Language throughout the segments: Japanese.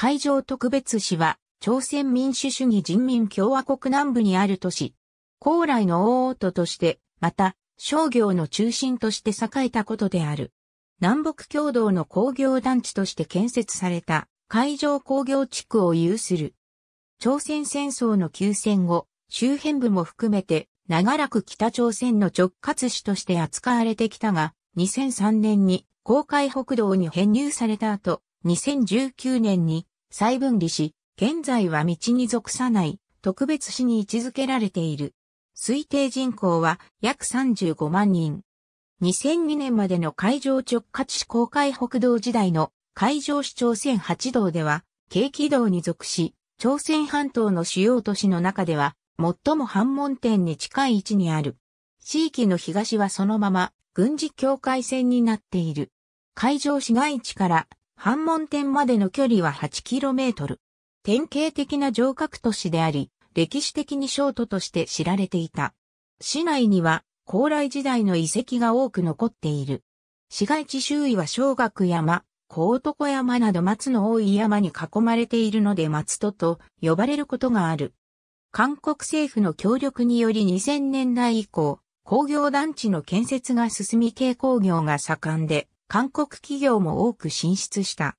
海上特別市は、朝鮮民主主義人民共和国南部にある都市。高麗の王都として、また、商業の中心として栄えたことである。南北共同の工業団地として建設された海上工業地区を有する。朝鮮戦争の休戦後、周辺部も含めて長らく北朝鮮の直轄市として扱われてきたが、2003年に公海北道に編入された後、2019年に再分離し、現在は道に属さない特別市に位置づけられている。推定人口は約35万人。2002年までの海上直轄市公開北道時代の海上市朝鮮八道では、景気道に属し、朝鮮半島の主要都市の中では、最も反問点に近い位置にある。地域の東はそのまま軍事境界線になっている。海上市街地から半門店までの距離は 8km。典型的な城郭都市であり、歴史的にショートとして知られていた。市内には高麗時代の遺跡が多く残っている。市街地周囲は小学山、高男山など松の多い山に囲まれているので松戸と呼ばれることがある。韓国政府の協力により2000年代以降、工業団地の建設が進み軽工業が盛んで、韓国企業も多く進出した。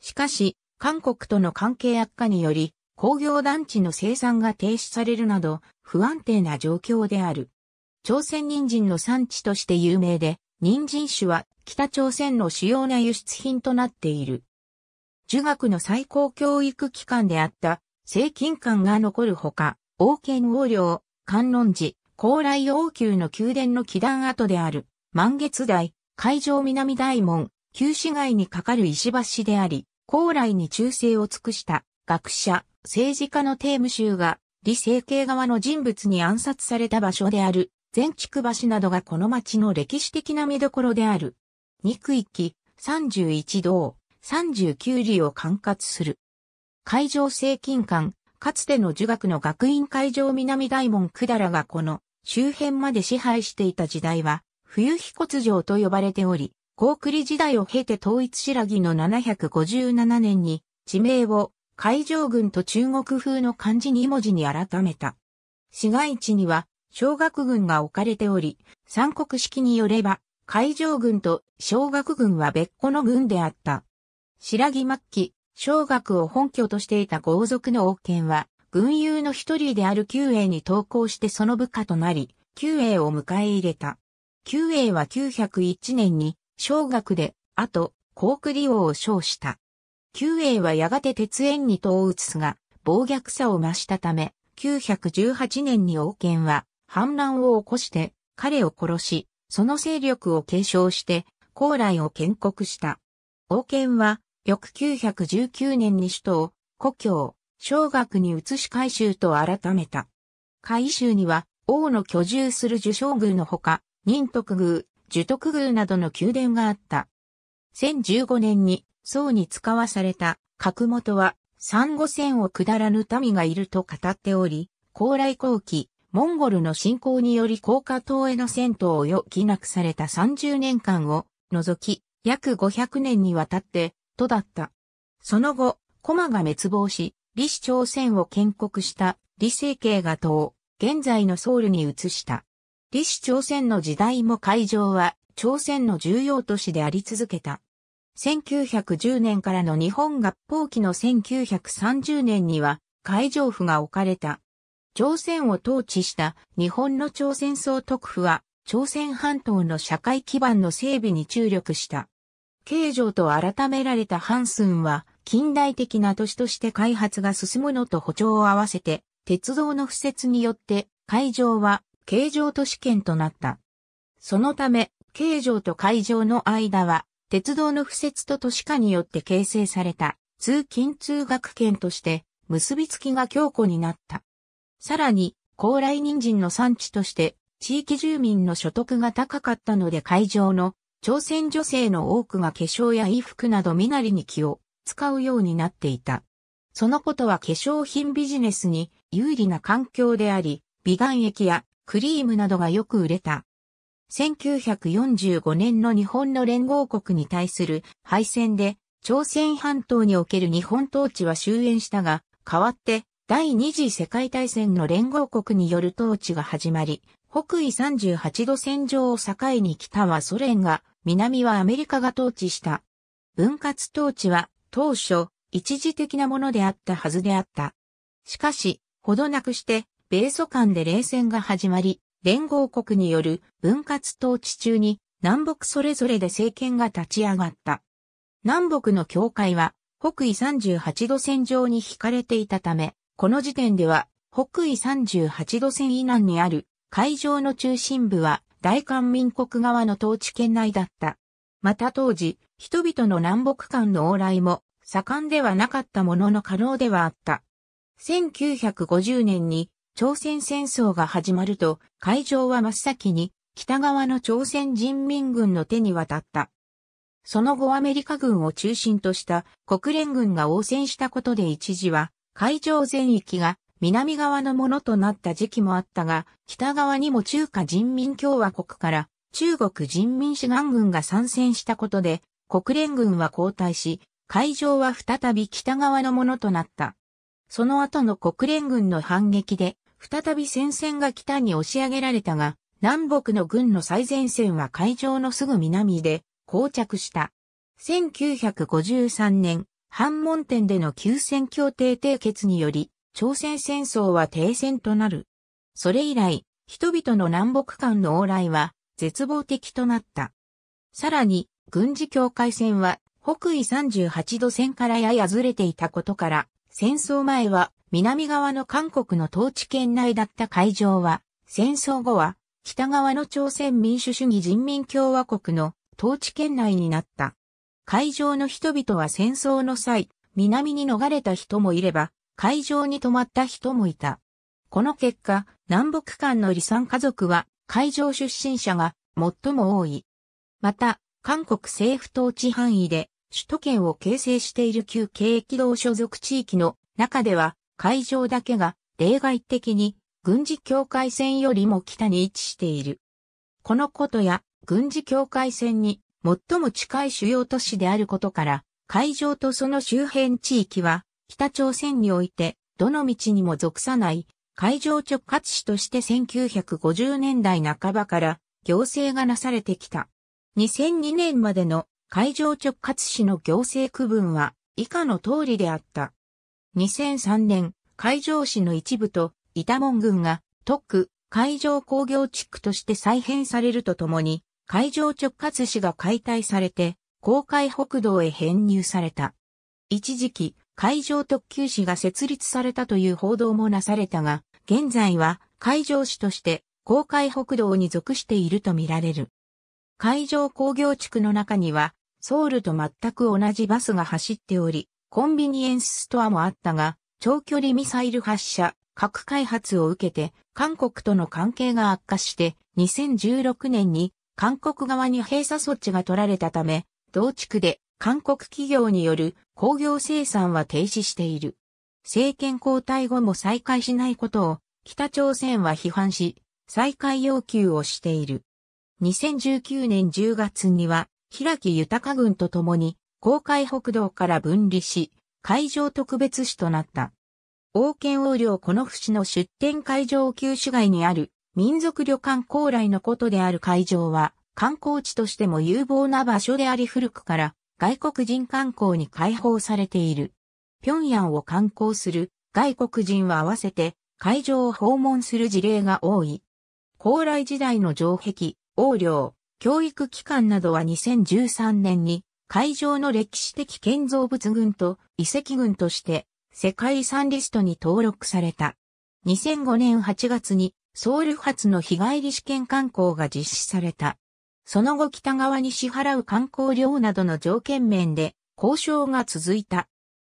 しかし、韓国との関係悪化により、工業団地の生産が停止されるなど、不安定な状況である。朝鮮人参の産地として有名で、人参種は北朝鮮の主要な輸出品となっている。儒学の最高教育機関であった、正金館が残るほか、王権王領、観音寺、高麗王宮の宮殿の祈壇跡である、満月台、海上南大門、旧市街に架かる石橋であり、高麗に忠誠を尽くした学者、政治家のテームが、李政慶側の人物に暗殺された場所である、全築橋などがこの町の歴史的な見どころである。2区域、31道、39里を管轄する。海上政金館、かつての儒学の学院海上南大門百済がこの周辺まで支配していた時代は、冬彦骨城と呼ばれており、高栗時代を経て統一白木の757年に、地名を海上軍と中国風の漢字2文字に改めた。市街地には、小学軍が置かれており、三国式によれば、海上軍と小学軍は別個の軍であった。白木末期、小学を本拠としていた豪族の王権は、軍友の一人である旧英に投降してその部下となり、旧英を迎え入れた。旧英は901年に、小学で、あと、高句利王を称した。旧英はやがて鉄縁に統移すが、暴虐さを増したため、918年に王権は、反乱を起こして、彼を殺し、その勢力を継承して、高麗を建国した。王権は、翌919年に首都を、故郷、小学に移し改修と改めた。改修には、王の居住する受賞宮のほか、仁徳宮、樹徳宮などの宮殿があった。1015年に僧に使わされた角元は三五線を下らぬ民がいると語っており、高麗後期、モンゴルの侵攻により高架島への戦闘を余儀なくされた30年間を除き、約500年にわたって、とだった。その後、駒が滅亡し、李氏朝鮮を建国した李政慶が党、現在のソウルに移した。李氏朝鮮の時代も会場は朝鮮の重要都市であり続けた。1910年からの日本合法期の1930年には会場府が置かれた。朝鮮を統治した日本の朝鮮総督府は朝鮮半島の社会基盤の整備に注力した。形城と改められたハンスンは近代的な都市として開発が進むのと歩調を合わせて鉄道の敷設によって会場は形状都市圏となった。そのため、形状と会場の間は、鉄道の敷設と都市化によって形成された、通勤通学圏として、結びつきが強固になった。さらに、高麗人参の産地として、地域住民の所得が高かったので会場の朝鮮女性の多くが化粧や衣服など身なりに気を使うようになっていた。そのことは化粧品ビジネスに有利な環境であり、美顔液やクリームなどがよく売れた。1945年の日本の連合国に対する敗戦で、朝鮮半島における日本統治は終焉したが、代わって第二次世界大戦の連合国による統治が始まり、北緯38度線上を境に北はソ連が、南はアメリカが統治した。分割統治は当初一時的なものであったはずであった。しかし、ほどなくして米ソ間で冷戦が始まり、連合国による分割統治中に南北それぞれで政権が立ち上がった。南北の境界は北緯38度線上に引かれていたため、この時点では北緯38度線以南にある海上の中心部は大韓民国側の統治圏内だった。また当時、人々の南北間の往来も盛んではなかったものの可能ではあった。1950年に朝鮮戦争が始まると、海上は真っ先に北側の朝鮮人民軍の手に渡った。その後アメリカ軍を中心とした国連軍が応戦したことで一時は海上全域が南側のものとなった時期もあったが、北側にも中華人民共和国から中国人民志願軍が参戦したことで、国連軍は後退し、海上は再び北側のものとなった。その後の国連軍の反撃で再び戦線が北に押し上げられたが、南北の軍の最前線は海上のすぐ南で、膠着した。1953年、半門店での休戦協定締結により、朝鮮戦争は停戦となる。それ以来、人々の南北間の往来は絶望的となった。さらに、軍事境界線は北緯38度線からややずれていたことから、戦争前は南側の韓国の統治圏内だった会場は、戦争後は、北側の朝鮮民主主義人民共和国の統治圏内になった。会場の人々は戦争の際、南に逃れた人もいれば、会場に泊まった人もいた。この結果、南北間の離散家族は、海上出身者が最も多い。また、韓国政府統治範囲で、首都圏を形成している旧軽軌道所属地域の中では、会場だけが例外的に軍事境界線よりも北に位置している。このことや軍事境界線に最も近い主要都市であることから、会場とその周辺地域は北朝鮮においてどの道にも属さない海上直轄市として1950年代半ばから行政がなされてきた。2002年までの海上直轄市の行政区分は以下の通りであった。2003年、海上市の一部と板門群が特区海上工業地区として再編されるとともに、海上直轄市が解体されて、公海北道へ編入された。一時期、海上特急市が設立されたという報道もなされたが、現在は海上市として公海北道に属しているとみられる。海上工業地区の中には、ソウルと全く同じバスが走っており、コンビニエンスストアもあったが、長距離ミサイル発射、核開発を受けて、韓国との関係が悪化して、2016年に韓国側に閉鎖措置が取られたため、同地区で韓国企業による工業生産は停止している。政権交代後も再開しないことを北朝鮮は批判し、再開要求をしている。2019年10月には、平木豊軍と共に公海北道から分離し、海上特別市となった。王権王領この市の出展海上旧市街にある民族旅館高来のことである会場は観光地としても有望な場所であり古くから外国人観光に開放されている。平壌を観光する外国人は合わせて会場を訪問する事例が多い。高麗時代の城壁、王領、教育機関などは2013年に会場の歴史的建造物群と遺跡群として世界遺産リストに登録された。2005年8月にソウル発の日帰り試験観光が実施された。その後北側に支払う観光料などの条件面で交渉が続いた。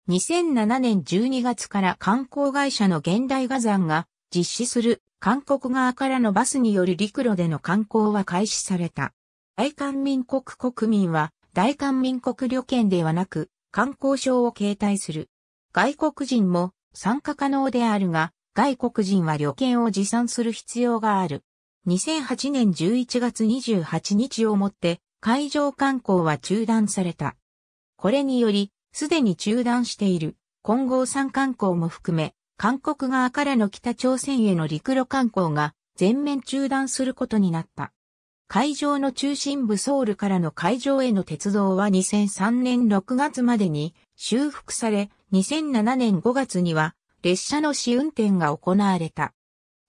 2007年12月から観光会社の現代画山が実施する韓国側からのバスによる陸路での観光は開始された。愛韓民国国民は大韓民国旅券ではなく、観光証を携帯する。外国人も参加可能であるが、外国人は旅券を持参する必要がある。2008年11月28日をもって、海上観光は中断された。これにより、すでに中断している、混合産観光も含め、韓国側からの北朝鮮への陸路観光が全面中断することになった。会場の中心部ソウルからの会場への鉄道は2003年6月までに修復され、2007年5月には列車の試運転が行われた。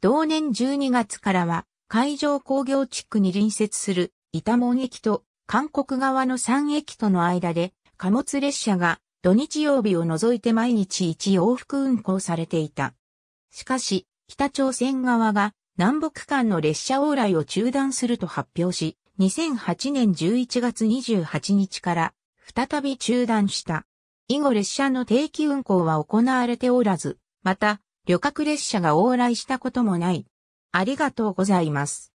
同年12月からは海上工業地区に隣接する板門駅と韓国側の3駅との間で貨物列車が土日曜日を除いて毎日1往復運行されていた。しかし、北朝鮮側が南北間の列車往来を中断すると発表し、2008年11月28日から再び中断した。以後列車の定期運行は行われておらず、また旅客列車が往来したこともない。ありがとうございます。